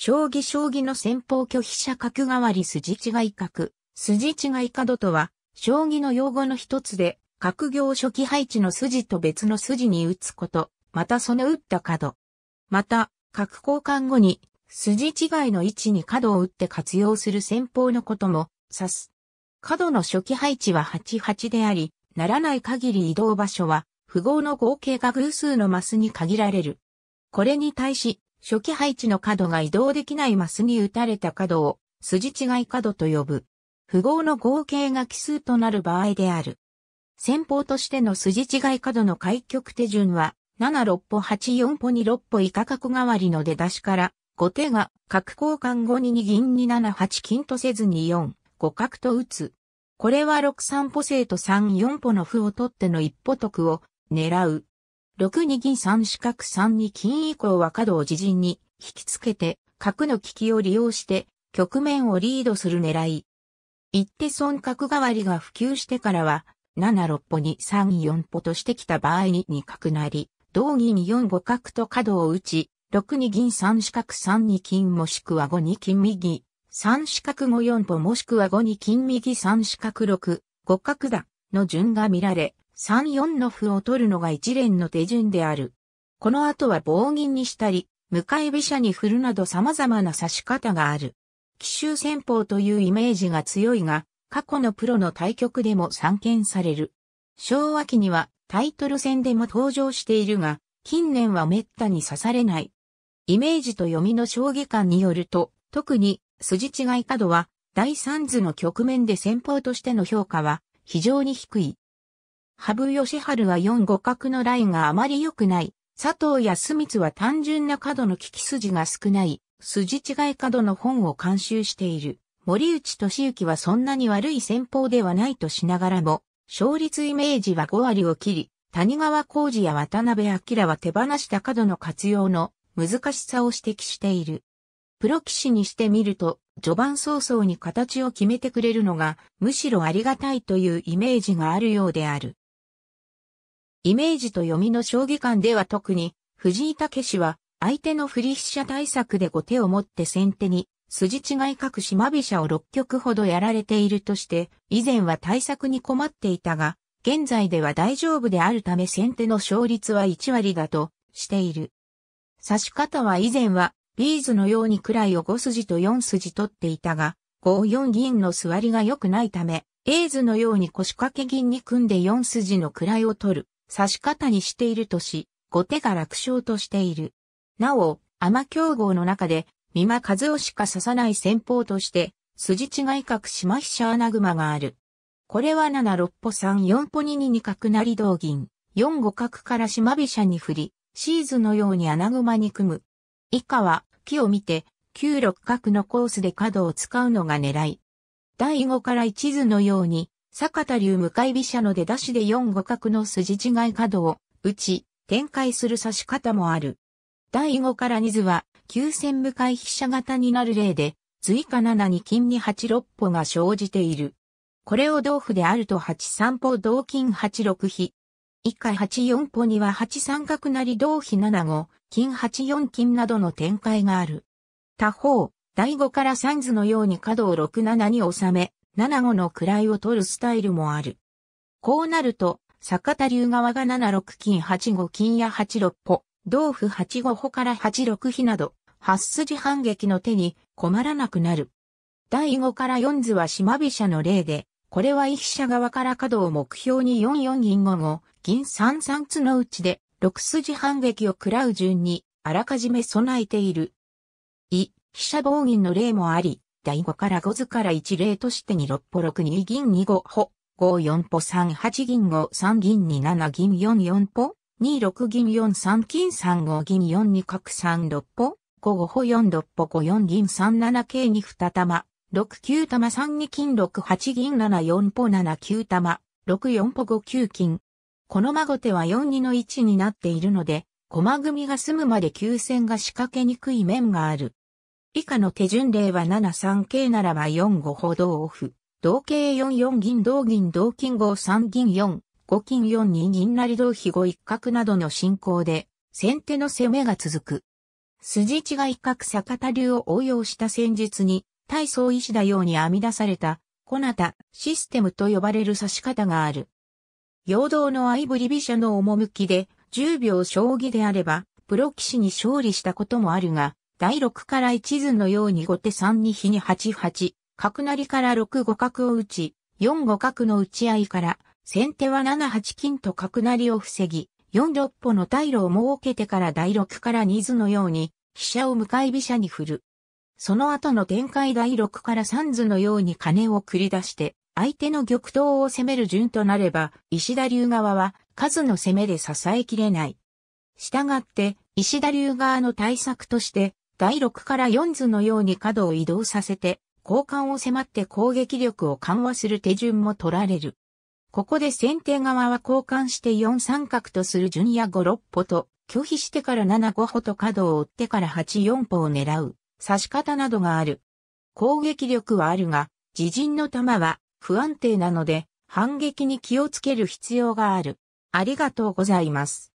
将棋将棋の先方拒否者角代わり筋違い角、筋違い角とは、将棋の用語の一つで、角行初期配置の筋と別の筋に打つこと、またその打った角。また、角交換後に、筋違いの位置に角を打って活用する戦法のことも指す。角の初期配置は88であり、ならない限り移動場所は、符号の合計が偶数のマスに限られる。これに対し、初期配置の角が移動できないマスに打たれた角を筋違い角と呼ぶ。符号の合計が奇数となる場合である。先方としての筋違い角の開局手順は、76歩84歩に6歩以下角代わりの出だしから、後手が角交換後に2銀に7八金とせずに4、5角と打つ。これは6三歩生と3四歩の歩を取っての一歩得を狙う6二銀三四角三二金以降は角を自陣に引きつけて角の利きを利用して局面をリードする狙い。一手損角代わりが普及してからは、7六歩に3四歩としてきた場合に2角なり、同銀四五角と角を打ち、6二銀三四角三二金もしくは5二金右、三四角五四歩もしくは5二金右三四角六、五角だの順が見られ、3、四の歩を取るのが一連の手順である。この後は棒銀にしたり、向かい飛車に振るなど様々な指し方がある。奇襲戦法というイメージが強いが、過去のプロの対局でも散見される。昭和期にはタイトル戦でも登場しているが、近年は滅多に刺されない。イメージと読みの将棋観によると、特に筋違い角は第三図の局面で戦法としての評価は非常に低い。羽生善治は4互角のラインがあまり良くない。佐藤康光は単純な角の利き筋が少ない、筋違い角の本を監修している。森内俊之はそんなに悪い戦法ではないとしながらも、勝率イメージは5割を切り、谷川浩二や渡辺明は手放した角の活用の難しさを指摘している。プロ棋士にしてみると、序盤早々に形を決めてくれるのが、むしろありがたいというイメージがあるようである。イメージと読みの将棋館では特に、藤井武氏は、相手の振り飛車対策で後手を持って先手に、筋違い各島飛車を6局ほどやられているとして、以前は対策に困っていたが、現在では大丈夫であるため先手の勝率は1割だとしている。指し方は以前は、ビーズのように位いを5筋と4筋取っていたが、5四銀の座りが良くないため、エーズのように腰掛け銀に組んで4筋の位を取る。指し方にしているとし、後手が楽勝としている。なお、天競合の中で、三馬和夫しか指さない戦法として、筋違い角島飛車穴熊がある。これは七六歩三四歩二二二角成同銀、四五角から島飛車に振り、シーズのように穴熊に組む。以下は、木を見て、九六角のコースで角を使うのが狙い。第五から一図のように、坂田流向かい飛車の出だしで4五角の筋違い角を打ち、展開する指し方もある。第5から2図は、急戦向かい飛車型になる例で、追加7に金に8六歩が生じている。これを同歩であると8三歩同金8六飛。一回8四歩には8三角なり同飛7五、金8四金などの展開がある。他方、第5から3図のように角を6七に収め、7五の位を取るスタイルもある。こうなると、坂田流側が7六金8五金や8六歩、同歩8五歩から8六飛など、8筋反撃の手に困らなくなる。第5から4図は島飛車の例で、これは一飛車側から角を目標に4四銀五五、銀三三つのうちで、6筋反撃を食らう順に、あらかじめ備えている。い、飛車棒銀の例もあり、対5から5図から1例としてに六歩六二銀二五歩、五四歩三八銀五三銀二七銀四四歩、二六銀四三金三五銀四二角三六歩、五五歩四六歩五四銀三七桂二二玉、六九玉三二金六八銀七四歩七九玉、六四歩五九金。この孫手は四二の位置になっているので、駒組みが済むまで急戦が仕掛けにくい面がある。以下の手順例は7三桂ならば4五歩同歩。同桂4四銀同銀同金5三銀4、5金4二銀なり同飛5一角などの進行で、先手の攻めが続く。筋違い角坂田流を応用した戦術に、大層意師だように編み出された、こなた、システムと呼ばれる指し方がある。陽動の相振り飛車の趣で、10秒将棋であれば、プロ騎士に勝利したこともあるが、第6から一図のように後手3に比に8八、角成から6五角を打ち、4五角の打ち合いから、先手は7八金と角成を防ぎ、4六歩の退路を設けてから第6から2図のように、飛車を向かい飛車に振る。その後の展開第6から3図のように金を繰り出して、相手の玉頭を攻める順となれば、石田流側は数の攻めで支えきれない。したがって、石田流側の対策として、第6から4図のように角を移動させて、交換を迫って攻撃力を緩和する手順も取られる。ここで先手側は交換して4三角とする順や5、6歩と、拒否してから7、5歩と角を追ってから8、4歩を狙う、刺し方などがある。攻撃力はあるが、自陣の弾は不安定なので、反撃に気をつける必要がある。ありがとうございます。